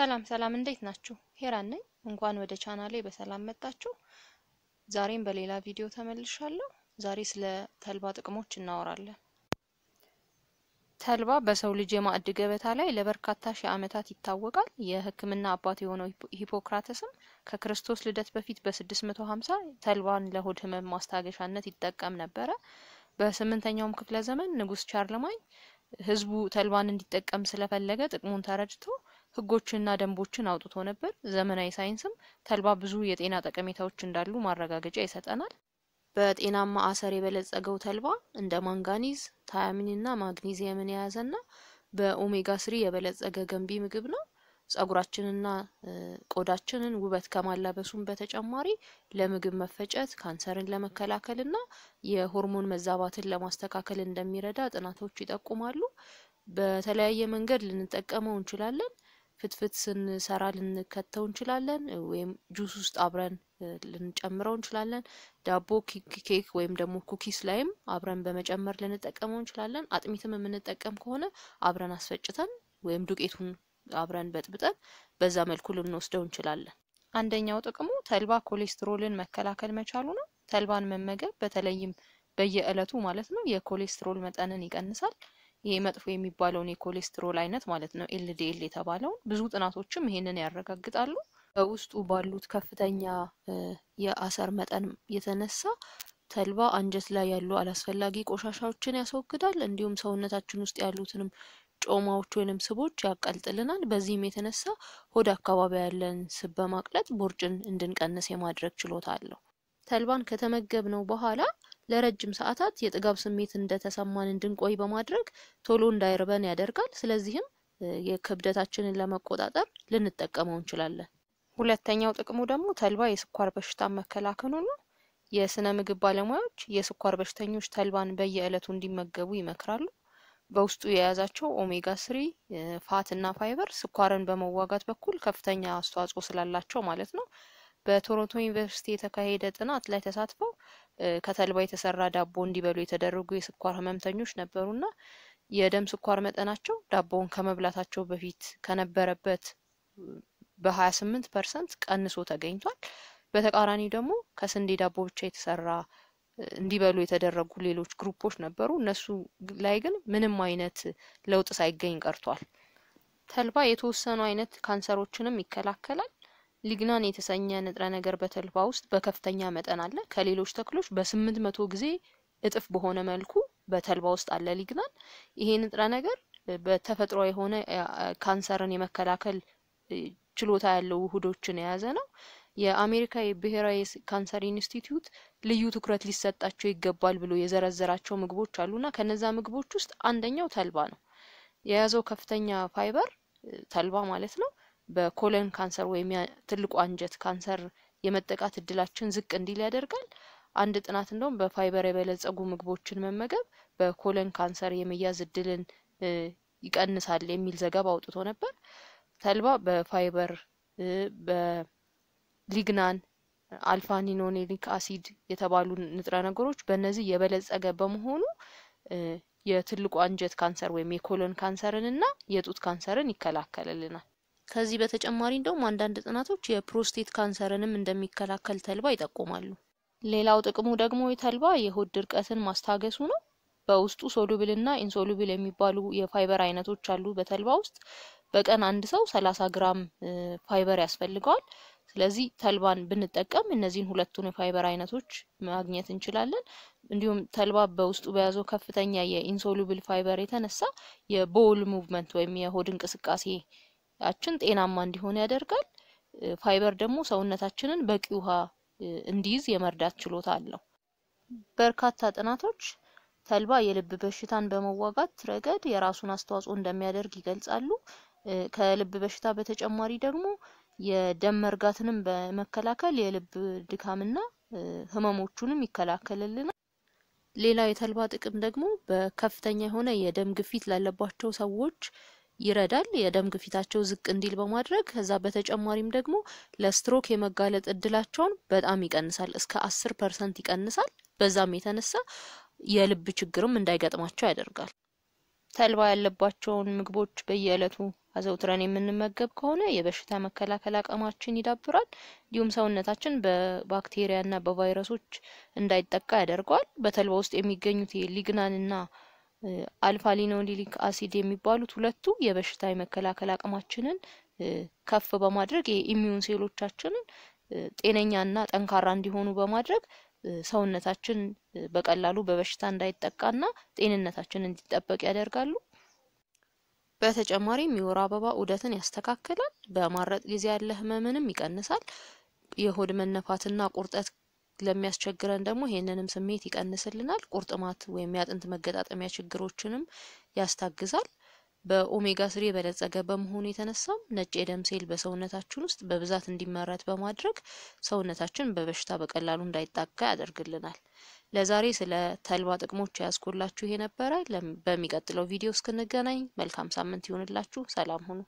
ሰላም ሰላም፣ እንዴት ናችሁ? ሄራን ነኝ። እንኳን ወደ ቻናሌ በሰላም መጣችሁ። ዛሬም በሌላ ቪዲዮ ተመልሻለሁ። ዛሬ ስለ ተልባ ጥቅሞች እናወራለን። ተልባ በሰው ልጅ የማዕድ ገበታ ላይ ለበርካታ ሺህ ዓመታት ይታወቃል። የሕክምና አባት የሆነው ሂፖክራተስም ከክርስቶስ ልደት በፊት በ650 ተልባን ለሆድ ህመም ማስታገሻነት ይጠቀም ነበረ። በስምንተኛውም ክፍለ ዘመን ንጉስ ቻርለማኝ ህዝቡ ተልባን እንዲጠቀም ስለፈለገ ጥቅሙን ተረድቶ ህጎችና ደንቦችን አውጥቶ ነበር። ዘመናዊ ሳይንስም ተልባ ብዙ የጤና ጠቀሜታዎች እንዳሉ ማረጋገጫ ይሰጠናል። በጤናማ አሰር የበለጸገው ተልባ እንደ ማንጋኒዝ፣ ታያሚንና ማግኒዚየምን የያዘና በኦሜጋ ስሪ የበለጸገ ገንቢ ምግብ ነው። ጸጉራችንና ቆዳችንን ውበት ከማላበሱም በተጨማሪ ለምግብ መፈጨት፣ ካንሰርን ለመከላከልና የሆርሞን መዛባትን ለማስተካከል እንደሚረዳ ጥናቶች ይጠቁማሉ። በተለያየ መንገድ ልንጠቀመው እንችላለን። ፍትፍት ስንሰራ ልንከተው እንችላለን፣ ወይም ጁስ ውስጥ አብረን ልንጨምረው እንችላለን። ዳቦ፣ ኬክ ወይም ደግሞ ኩኪስ ላይም አብረን በመጨመር ልንጠቀመው እንችላለን። አጥሚትም የምንጠቀም ከሆነ አብረን አስፈጭተን ወይም ዱቄቱን አብረን በጥብጠን በዛ መልኩ ልንወስደው እንችላለን። አንደኛው ጥቅሙ ተልባ ኮሌስትሮልን መከላከል መቻሉ ነው። ተልባን መመገብ በተለይም በየዕለቱ ማለት ነው የኮሌስትሮል መጠንን ይቀንሳል። ይሄ መጥፎ የሚባለውን የኮሌስትሮል አይነት ማለት ነው ኤልዲኤል የተባለውን ብዙ ጥናቶችም ይሄንን ያረጋግጣሉ። በውስጡ ባሉት ከፍተኛ የአሰር መጠን የተነሳ ተልባ አንጀት ላይ ያሉ አላስፈላጊ ቆሻሻዎችን ያስወግዳል። እንዲሁም ሰውነታችን ውስጥ ያሉትንም ጮማዎች ወይንም ስቦች ያቃልጥልናል። በዚህም የተነሳ ሆድ አካባቢ ያለን ስብ በማቅለጥ ቦርጭን እንድንቀንስ የማድረግ ችሎታ አለው። ተልባን ከተመገብነው በኋላ ለረጅም ሰዓታት የጥጋብ ስሜት እንደተሰማን እንድንቆይ በማድረግ ቶሎ እንዳይርበን ያደርጋል። ስለዚህም የክብደታችንን ለመቆጣጠር ልንጠቀመው እንችላለን። ሁለተኛው ጥቅሙ ደግሞ ተልባ የስኳር በሽታ መከላከሉ ነው። የስነ ምግብ ባለሙያዎች የስኳር በሽተኞች ተልባን በየዕለቱ እንዲመገቡ ይመክራሉ። በውስጡ የያዛቸው ኦሜጋ ስሪ ፋት እና ፋይበር ስኳርን በመዋጋት በኩል ከፍተኛ አስተዋጽኦ ስላላቸው ማለት ነው። በቶሮንቶ ዩኒቨርሲቲ የተካሄደ ጥናት ላይ ተሳትፈው ከተልባ የተሰራ ዳቦ እንዲበሉ የተደረጉ የስኳር ህመምተኞች ነበሩና የደም ስኳር መጠናቸው ዳቦውን ከመብላታቸው በፊት ከነበረበት በ28 ፐርሰንት ቀንሶ ተገኝቷል። በተቃራኒ ደግሞ ከስንዴ ዳቦ ብቻ የተሰራ እንዲበሉ የተደረጉ ሌሎች ግሩፖች ነበሩ። እነሱ ላይ ግን ምንም አይነት ለውጥ ሳይገኝ ቀርቷል። ተልባ የተወሰኑ አይነት ካንሰሮችንም ይከላከላል። ሊግናን የተሰኘ ንጥረ ነገር በተልባ ውስጥ በከፍተኛ መጠን አለ። ከሌሎች ተክሎች በስምንት መቶ ጊዜ እጥፍ በሆነ መልኩ በተልባ ውስጥ አለ ሊግናን። ይሄ ንጥረ ነገር በተፈጥሮ የሆነ ካንሰርን የመከላከል ችሎታ ያለው ውህዶችን የያዘ ነው። የአሜሪካ የብሔራዊ ካንሰር ኢንስቲትዩት ልዩ ትኩረት ሊሰጣቸው ይገባል ብሎ የዘረዘራቸው ምግቦች አሉና ከነዛ ምግቦች ውስጥ አንደኛው ተልባ ነው። የያዘው ከፍተኛ ፋይበር ተልባ ማለት ነው በኮለን ካንሰር ወይም ትልቁ አንጀት ካንሰር የመጠቃት እድላችን ዝቅ እንዲል ያደርጋል። አንድ ጥናት እንደውም በፋይበር የበለጸጉ ምግቦችን መመገብ በኮለን ካንሰር የመያዝ እድልን ይቀንሳል የሚል ዘገባ አውጥቶ ነበር። ተልባ በፋይበር በሊግናን አልፋኒኖሌኒክ አሲድ የተባሉ ንጥረ ነገሮች በእነዚህ የበለጸገ በመሆኑ የትልቁ አንጀት ካንሰር ወይም የኮሎን ካንሰርን እና የጡት ካንሰርን ይከላከልልናል። ከዚህ በተጨማሪ እንደውም አንዳንድ ጥናቶች የፕሮስቴት ካንሰርንም እንደሚከላከል ተልባ ይጠቁማሉ። ሌላው ጥቅሙ ደግሞ የተልባ የሆድ ድርቀትን ማስታገሱ ነው። በውስጡ ሶሉብል እና ኢንሶሉብል የሚባሉ የፋይበር አይነቶች አሉ። በተልባ ውስጥ በቀን አንድ ሰው 30 ግራም ፋይበር ያስፈልገዋል። ስለዚህ ተልባን ብንጠቀም እነዚህን ሁለቱን የፋይበር አይነቶች ማግኘት እንችላለን። እንዲሁም ተልባ በውስጡ በያዘው ከፍተኛ የኢንሶሉብል ፋይበር የተነሳ የቦል ሙቭመንት ወይም የሆድ እንቅስቃሴ አችን ጤናማ እንዲሆን ያደርጋል። ፋይበር ደግሞ ሰውነታችንን በቂ ውሃ እንዲይዝ የመርዳት ችሎታ አለው። በርካታ ጥናቶች ተልባ የልብ በሽታን በመዋጋት ረገድ የራሱን አስተዋጽኦ እንደሚያደርግ ይገልጻሉ። ከልብ በሽታ በተጨማሪ ደግሞ የደም መርጋትንም በመከላከል የልብ ድካምና ህመሞቹንም ይከላከልልናል። ሌላ የተልባ ጥቅም ደግሞ በከፍተኛ የሆነ የደም ግፊት ላለባቸው ሰዎች ይረዳል። የደም ግፊታቸው ዝቅ እንዲል በማድረግ ከዛ በተጨማሪም ደግሞ ለስትሮክ የመጋለጥ እድላቸውን በጣም ይቀንሳል። እስከ አስር ፐርሰንት ይቀንሳል። በዛም የተነሳ የልብ ችግርም እንዳይገጥማቸው ያደርጋል። ተልባ ያለባቸውን ምግቦች በየዕለቱ አዘውትረን የምንመገብ ከሆነ የበሽታ መከላከል አቅማችን ይዳብራል። እንዲሁም ሰውነታችን በባክቴሪያና በቫይረሶች እንዳይጠቃ ያደርገዋል። በተልባ ውስጥ የሚገኙት ሊግናንና አልፋ አሲድ የሚባሉት ሁለቱ የበሽታ የመከላከል አቅማችንን ከፍ በማድረግ የኢሚዩን ሴሎቻችንን ጤነኛና ጠንካራ እንዲሆኑ በማድረግ ሰውነታችን በቀላሉ በበሽታ እንዳይጠቃና ጤንነታችን እንዲጠበቅ ያደርጋሉ። በተጨማሪም የወር አበባ ዑደትን ያስተካክላል። በማረጥ ጊዜ ያለ ህመምንም ይቀንሳል። የሆድ መነፋትና ቁርጠት ለሚያስቸግረን ደግሞ ይህንንም ስሜት ይቀንስልናል። ቁርጥማት ወይም የአጥንት መገጣጠሚያ ችግሮችንም ያስታግዛል። በኦሜጋ ስሪ የበለጸገ በመሆኑ የተነሳም ነጭ የደም ሴል በሰውነታችን ውስጥ በብዛት እንዲመረት በማድረግ ሰውነታችን በበሽታ በቀላሉ እንዳይጣጋ ያደርግልናል። ለዛሬ ስለ ተልባ ጥቅሞች ያዝኩላችሁ ይሄ ነበረ። በሚቀጥለው ቪዲዮ እስክንገናኝ መልካም ሳምንት ይሆንላችሁ። ሰላም ሁኑ።